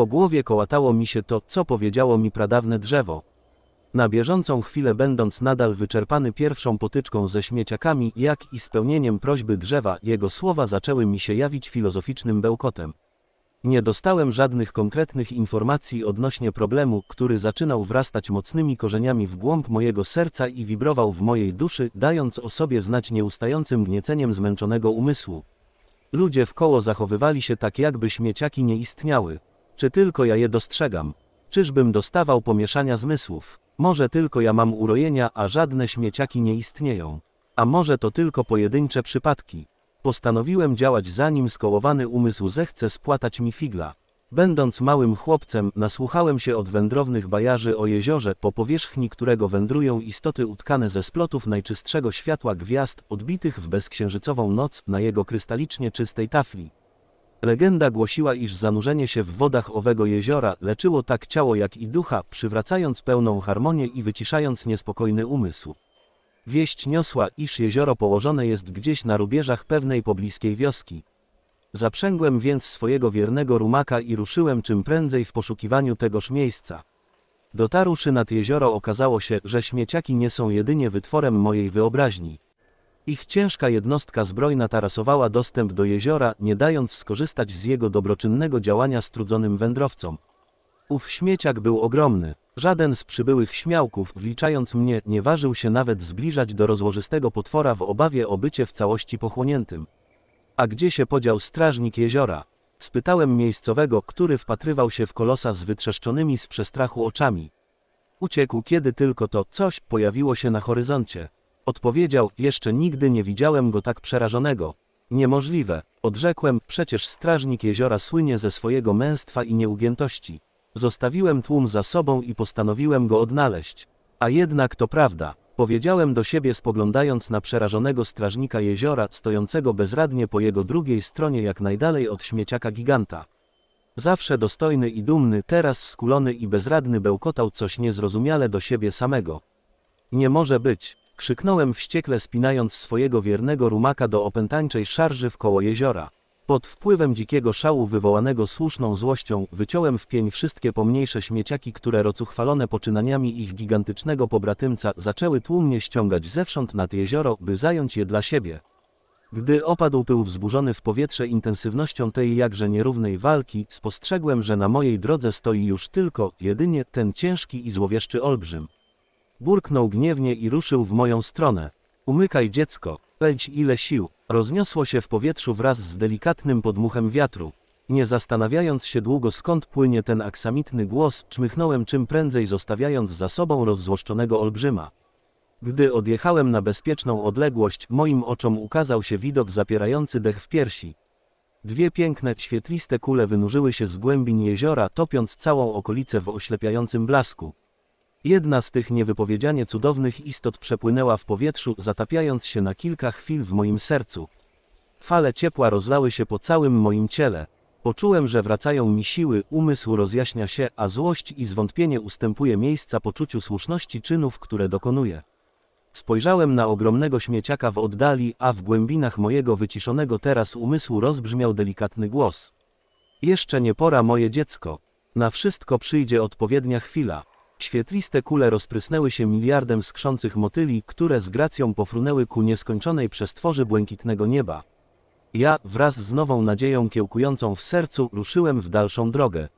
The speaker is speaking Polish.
Po głowie kołatało mi się to, co powiedziało mi pradawne drzewo. Na bieżącą chwilę będąc nadal wyczerpany pierwszą potyczką ze śmieciakami, jak i spełnieniem prośby drzewa, jego słowa zaczęły mi się jawić filozoficznym bełkotem. Nie dostałem żadnych konkretnych informacji odnośnie problemu, który zaczynał wrastać mocnymi korzeniami w głąb mojego serca i wibrował w mojej duszy, dając o sobie znać nieustającym gnieceniem zmęczonego umysłu. Ludzie w koło zachowywali się tak, jakby śmieciaki nie istniały. Czy tylko ja je dostrzegam? Czyżbym dostawał pomieszania zmysłów? Może tylko ja mam urojenia, a żadne śmieciaki nie istnieją. A może to tylko pojedyncze przypadki. Postanowiłem działać zanim skołowany umysł zechce spłatać mi figla. Będąc małym chłopcem, nasłuchałem się od wędrownych bajarzy o jeziorze, po powierzchni którego wędrują istoty utkane ze splotów najczystszego światła gwiazd, odbitych w bezksiężycową noc na jego krystalicznie czystej tafli. Legenda głosiła, iż zanurzenie się w wodach owego jeziora leczyło tak ciało jak i ducha, przywracając pełną harmonię i wyciszając niespokojny umysł. Wieść niosła, iż jezioro położone jest gdzieś na rubieżach pewnej pobliskiej wioski. Zaprzęgłem więc swojego wiernego rumaka i ruszyłem czym prędzej w poszukiwaniu tegoż miejsca. Dotarłszy nad jezioro okazało się, że śmieciaki nie są jedynie wytworem mojej wyobraźni. Ich ciężka jednostka zbrojna tarasowała dostęp do jeziora, nie dając skorzystać z jego dobroczynnego działania strudzonym wędrowcom. Ów śmieciak był ogromny. Żaden z przybyłych śmiałków, wliczając mnie, nie ważył się nawet zbliżać do rozłożystego potwora w obawie o bycie w całości pochłoniętym. A gdzie się podział strażnik jeziora? Spytałem miejscowego, który wpatrywał się w kolosa z wytrzeszczonymi z przestrachu oczami. Uciekł kiedy tylko to coś pojawiło się na horyzoncie. Odpowiedział, jeszcze nigdy nie widziałem go tak przerażonego. Niemożliwe, odrzekłem, przecież strażnik jeziora słynie ze swojego męstwa i nieugiętości. Zostawiłem tłum za sobą i postanowiłem go odnaleźć. A jednak to prawda, powiedziałem do siebie spoglądając na przerażonego strażnika jeziora, stojącego bezradnie po jego drugiej stronie jak najdalej od śmieciaka giganta. Zawsze dostojny i dumny, teraz skulony i bezradny bełkotał coś niezrozumiale do siebie samego. Nie może być, krzyknąłem wściekle spinając swojego wiernego rumaka do opętańczej szarży w koło jeziora. Pod wpływem dzikiego szału wywołanego słuszną złością, wyciąłem w pień wszystkie pomniejsze śmieciaki, które rocuchwalone poczynaniami ich gigantycznego pobratymca zaczęły tłumnie ściągać zewsząd nad jezioro, by zająć je dla siebie. Gdy opadł pył wzburzony w powietrze intensywnością tej jakże nierównej walki, spostrzegłem, że na mojej drodze stoi już tylko, jedynie, ten ciężki i złowieszczy olbrzym. Burknął gniewnie i ruszył w moją stronę. Umykaj dziecko, pędź ile sił. Rozniosło się w powietrzu wraz z delikatnym podmuchem wiatru. Nie zastanawiając się długo skąd płynie ten aksamitny głos, czmychnąłem czym prędzej zostawiając za sobą rozzłoszczonego olbrzyma. Gdy odjechałem na bezpieczną odległość, moim oczom ukazał się widok zapierający dech w piersi. Dwie piękne, świetliste kule wynurzyły się z głębin jeziora, topiąc całą okolicę w oślepiającym blasku. Jedna z tych niewypowiedzianie cudownych istot przepłynęła w powietrzu, zatapiając się na kilka chwil w moim sercu. Fale ciepła rozlały się po całym moim ciele. Poczułem, że wracają mi siły, umysł rozjaśnia się, a złość i zwątpienie ustępuje miejsca poczuciu słuszności czynów, które dokonuję. Spojrzałem na ogromnego śmieciaka w oddali, a w głębinach mojego wyciszonego teraz umysłu rozbrzmiał delikatny głos. Jeszcze nie pora moje dziecko. Na wszystko przyjdzie odpowiednia chwila. Świetliste kule rozprysnęły się miliardem skrzących motyli, które z gracją pofrunęły ku nieskończonej przestworzy błękitnego nieba. Ja, wraz z nową nadzieją kiełkującą w sercu, ruszyłem w dalszą drogę.